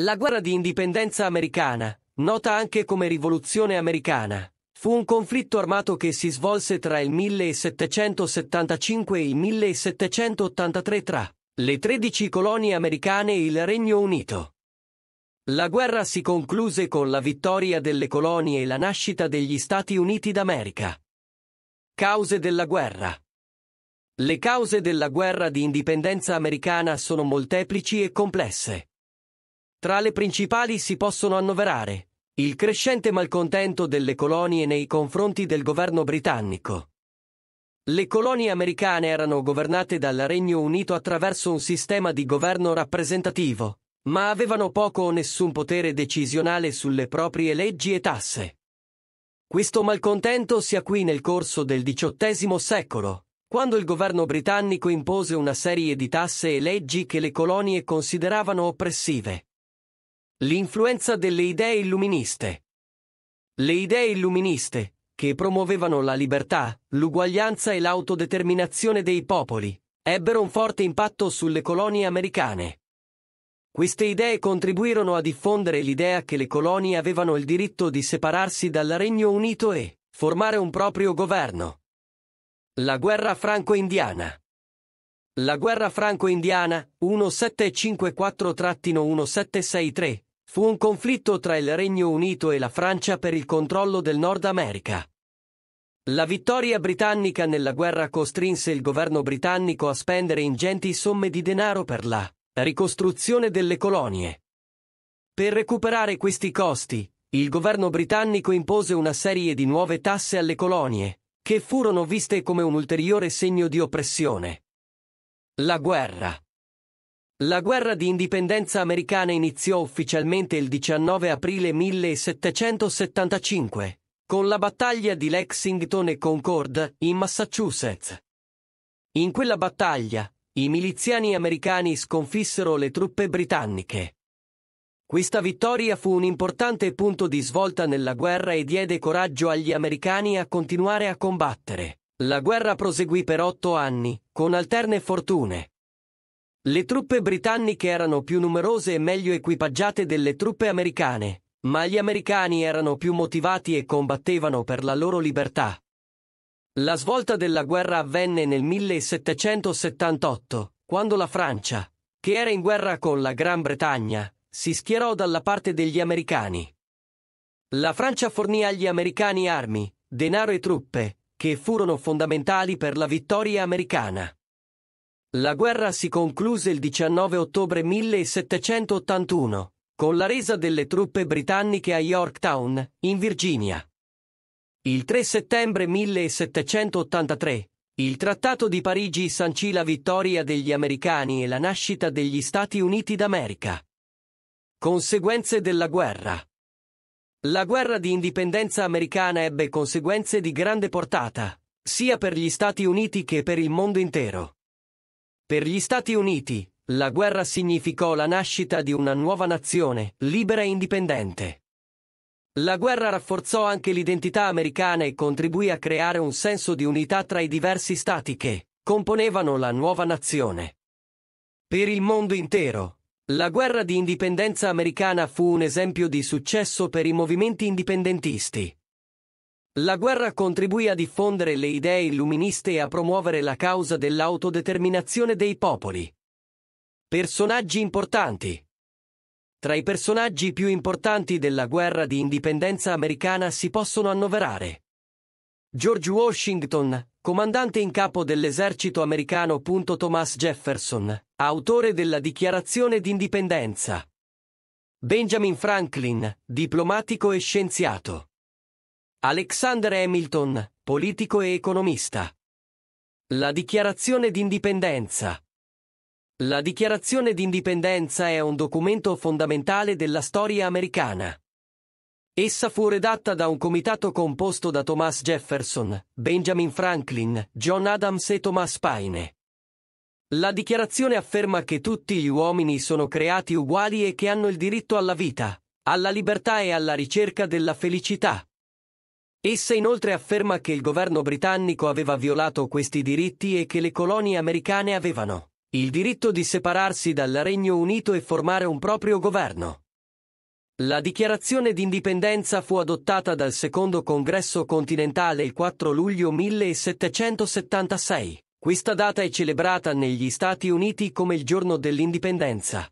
La guerra di indipendenza americana, nota anche come rivoluzione americana, fu un conflitto armato che si svolse tra il 1775 e il 1783 tra le 13 colonie americane e il Regno Unito. La guerra si concluse con la vittoria delle colonie e la nascita degli Stati Uniti d'America. Cause della guerra Le cause della guerra di indipendenza americana sono molteplici e complesse. Tra le principali si possono annoverare il crescente malcontento delle colonie nei confronti del governo britannico. Le colonie americane erano governate dal Regno Unito attraverso un sistema di governo rappresentativo, ma avevano poco o nessun potere decisionale sulle proprie leggi e tasse. Questo malcontento si acuì nel corso del XVIII secolo, quando il governo britannico impose una serie di tasse e leggi che le colonie consideravano oppressive. L'influenza delle idee illuministe. Le idee illuministe, che promuovevano la libertà, l'uguaglianza e l'autodeterminazione dei popoli, ebbero un forte impatto sulle colonie americane. Queste idee contribuirono a diffondere l'idea che le colonie avevano il diritto di separarsi dal Regno Unito e formare un proprio governo. La guerra franco-indiana. La guerra franco-indiana 1754-1763 Fu un conflitto tra il Regno Unito e la Francia per il controllo del Nord America. La vittoria britannica nella guerra costrinse il governo britannico a spendere ingenti somme di denaro per la ricostruzione delle colonie. Per recuperare questi costi, il governo britannico impose una serie di nuove tasse alle colonie, che furono viste come un ulteriore segno di oppressione. La guerra la guerra di indipendenza americana iniziò ufficialmente il 19 aprile 1775, con la battaglia di Lexington e Concord, in Massachusetts. In quella battaglia, i miliziani americani sconfissero le truppe britanniche. Questa vittoria fu un importante punto di svolta nella guerra e diede coraggio agli americani a continuare a combattere. La guerra proseguì per otto anni, con alterne fortune. Le truppe britanniche erano più numerose e meglio equipaggiate delle truppe americane, ma gli americani erano più motivati e combattevano per la loro libertà. La svolta della guerra avvenne nel 1778, quando la Francia, che era in guerra con la Gran Bretagna, si schierò dalla parte degli americani. La Francia fornì agli americani armi, denaro e truppe, che furono fondamentali per la vittoria americana. La guerra si concluse il 19 ottobre 1781, con la resa delle truppe britanniche a Yorktown, in Virginia. Il 3 settembre 1783, il Trattato di Parigi sancì la vittoria degli americani e la nascita degli Stati Uniti d'America. Conseguenze della guerra La guerra di indipendenza americana ebbe conseguenze di grande portata, sia per gli Stati Uniti che per il mondo intero. Per gli Stati Uniti, la guerra significò la nascita di una nuova nazione, libera e indipendente. La guerra rafforzò anche l'identità americana e contribuì a creare un senso di unità tra i diversi stati che componevano la nuova nazione. Per il mondo intero, la guerra di indipendenza americana fu un esempio di successo per i movimenti indipendentisti. La guerra contribuì a diffondere le idee illuministe e a promuovere la causa dell'autodeterminazione dei popoli. Personaggi importanti Tra i personaggi più importanti della guerra di indipendenza americana si possono annoverare George Washington, comandante in capo dell'esercito americano. Thomas Jefferson, autore della Dichiarazione di indipendenza. Benjamin Franklin, diplomatico e scienziato. Alexander Hamilton, politico e economista. La dichiarazione d'indipendenza. La dichiarazione d'indipendenza è un documento fondamentale della storia americana. Essa fu redatta da un comitato composto da Thomas Jefferson, Benjamin Franklin, John Adams e Thomas Paine. La dichiarazione afferma che tutti gli uomini sono creati uguali e che hanno il diritto alla vita, alla libertà e alla ricerca della felicità. Essa inoltre afferma che il governo britannico aveva violato questi diritti e che le colonie americane avevano il diritto di separarsi dal Regno Unito e formare un proprio governo. La dichiarazione d'indipendenza fu adottata dal secondo congresso continentale il 4 luglio 1776. Questa data è celebrata negli Stati Uniti come il giorno dell'indipendenza.